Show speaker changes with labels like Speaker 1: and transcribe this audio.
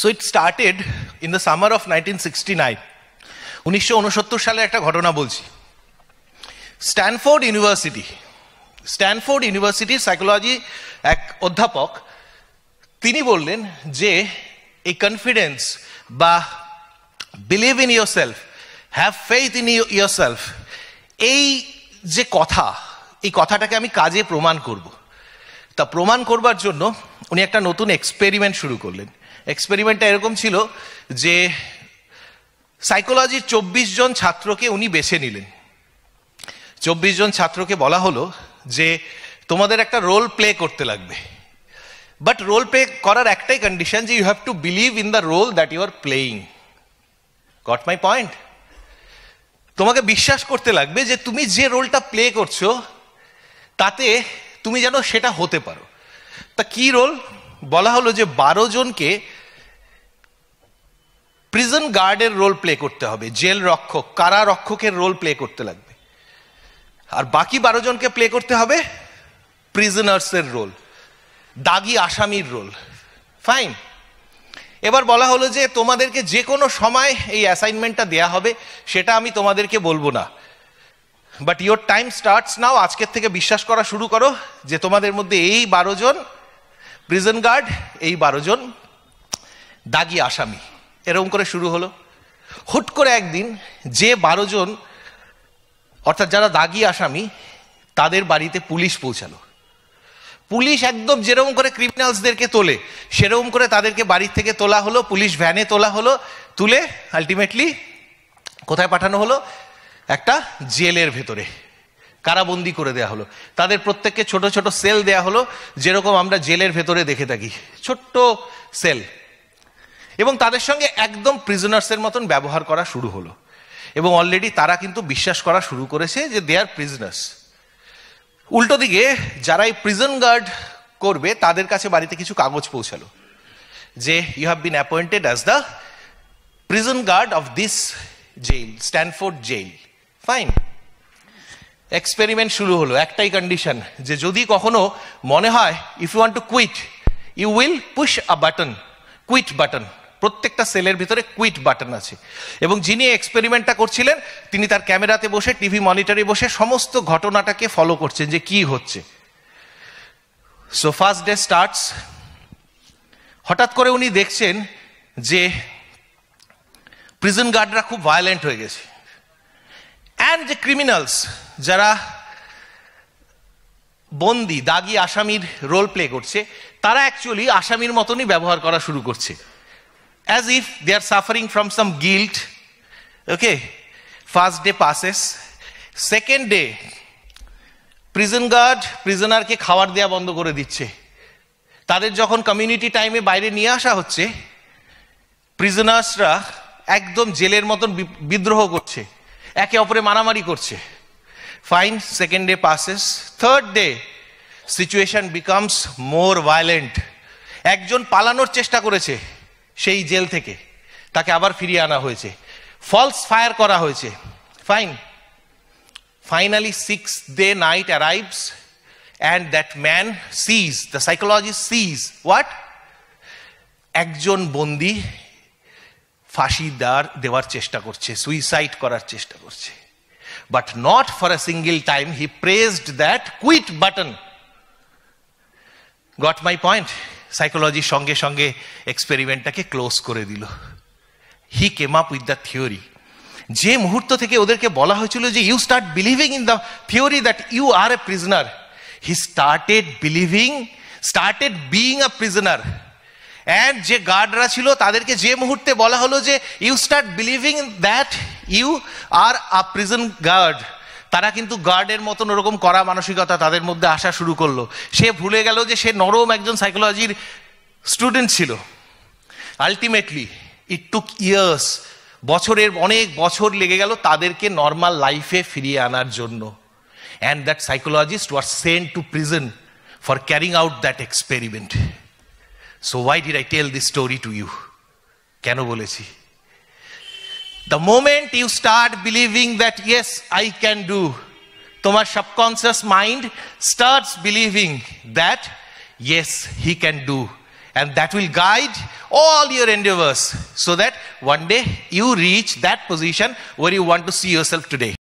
Speaker 1: So it started in the summer of nineteen sixty nine উনিশশো উনসত্তর সালে একটা ঘটনা বলছি স্ট্যানফোর্ড ইউনিভার্সিটি স্ট্যানফোর্ড ইউনিভার্সিটির সাইকোলজি এক অধ্যাপক তিনি বললেন যে এই কনফিডেন্স বা believe in yourself have faith in yourself এই যে কথা এই কথাটাকে আমি কাজে প্রমাণ করব তা প্রমাণ করবার জন্য উনি একটা নতুন এক্সপেরিমেন্ট শুরু করলেন এক্সপেরিমেন্টটা এরকম ছিল যে সাইকোলজির চব্বিশ জন ছাত্রকে উনি বেছে নিলেন চব্বিশ জন ছাত্রকে বলা হলো যে তোমাদের একটা রোল প্লে করতে লাগবে বাট রোল প্লে করার একটাই কন্ডিশন যে you have to believe in the role that you are playing got my point তোমাকে বিশ্বাস করতে লাগবে যে তুমি যে রোলটা প্লে করছো তাতে তুমি যেন সেটা হতে পারো তা কি রোল বলা হলো যে বারো জনকে প্রিজন গার্ডের রোল প্লে করতে হবে জেল রক্ষক কারা রক্ষকের রোল প্লে করতে লাগবে আর বাকি বারো জনকে প্লে করতে হবে প্রিজনার্সের রোল দাগি আসামির রোল ফাইন এবার বলা হলো যে তোমাদেরকে যে কোনো সময় এই অ্যাসাইনমেন্টটা দেয়া হবে সেটা আমি তোমাদেরকে বলবো না but your time starts now আজকের থেকে বিশ্বাস করা শুরু করো যে তোমাদের মধ্যে এই বারো জন প্রিজন গার্ড এই বারো জন দাগি আসামি এরকম করে শুরু হলো হুট করে একদিন যে বারো জন অর্থাৎ যারা দাগি আসামি তাদের বাড়িতে পুলিশ পৌঁছালো পুলিশ একদম যেরকম করে ক্রিমিনালসদেরকে তোলে সেরকম করে তাদেরকে বাড়ির থেকে তোলা হলো পুলিশ ভ্যানে তোলা হলো তুলে আলটিমেটলি কোথায় পাঠানো হলো একটা জেলের ভেতরে কারাবন্দি করে দেয়া হলো তাদের প্রত্যেককে ছোট ছোট সেল দেয়া হলো যেরকম আমরা জেলের ভেতরে দেখে থাকি ছোট্ট সেল এবং তাদের সঙ্গে একদম প্রিজনার্সের মতন ব্যবহার করা শুরু হলো এবং অলরেডি তারা কিন্তু বিশ্বাস করা শুরু করেছে যে দে আর প্রিজনার্স উল্টো দিকে যারাই প্রিজন গার্ড করবে তাদের কাছে বাড়িতে কিছু কাগজ পৌঁছালো যে you have been appointed as the prison guard of this jail Stanford jail fine experiment শুরু হলো একটাই কন্ডিশন যে যদি কখনো মনে হয় if you want to quit you will push a button quit button প্রত্যেকটা সেলের ভিতরে কুইট বাটন আছে এবং যিনি এক্সপেরিমেন্টটা করছিলেন তিনি তার ক্যামেরাতে বসে টিভি মনিটরে বসে সমস্ত ঘটনাটাকে ফলো করছেন যে কি হচ্ছে সো ফার্স্ট ডে স্টার্টস হঠাৎ করে উনি দেখছেন যে প্রিজন গার্ডরা খুব ভায়োলেন্ট হয়ে গেছে অ্যান্ড যে ক্রিমিনালস যারা বন্দি দাগি আসামির রোল প্লে করছে তারা অ্যাকচুয়ালি আসামির মতনই ব্যবহার করা শুরু করছে as if they are suffering from some guilt okay first day passes second day prison guard প্রিজনারকে খাবার দেওয়া বন্ধ করে দিচ্ছে তাদের যখন কমিউনিটি টাইমে বাইরে নিয়ে আসা হচ্ছে প্রিজনার্সরা একদম জেলের মতন বিদ্রোহ করছে একে অপরে মারামারি করছে fine second day passes third day situation becomes more violent একজন পালানোর চেষ্টা করেছে সেই জেল থেকে তাকে আবার ফিরিয়ে আনা হয়েছে ফলস ফায়ার করা হয়েছে fine finally six day night arrives and that man sees the psychology sees what একজন বন্দি ফাঁসি দাঁড় দেওয়ার চেষ্টা করছে সুইসাইড করার চেষ্টা করছে but not for a single time he pressed that quit button got my point সাইকোলজির সঙ্গে সঙ্গে এক্সপেরিমেন্টটাকে ক্লোজ করে দিল he came up with the theory যে মুহূর্ত থেকে ওদেরকে বলা হয়েছিল যে you start believing in the theory that you are a prisoner he started believing started being a prisoner and যে গার্ডরা ছিল তাদেরকে যে মুহূর্তে বলা হলো যে you start believing that you are a prison guard তারা কিন্তু গার্ডের মতন ওরকম করা মানসিকতা তাদের মধ্যে আসা শুরু করলো সে ভুলে গেল যে সে নরম একজন সাইকোলজির স্টুডেন্ট ছিল আলটিমেটলি ইট টুক ইয়ার্স বছরের অনেক বছর লেগে গেল তাদেরকে নর্মাল লাইফে ফিরিয়ে আনার জন্য and that psychologist were sent to prison for carrying out that experiment So why did I tell this story to you? কেন বলেছি The moment you start believing that yes I can do, your subconscious mind starts believing that yes he can do, and that will guide all your endeavors so that one day you reach that position where you want to see yourself today.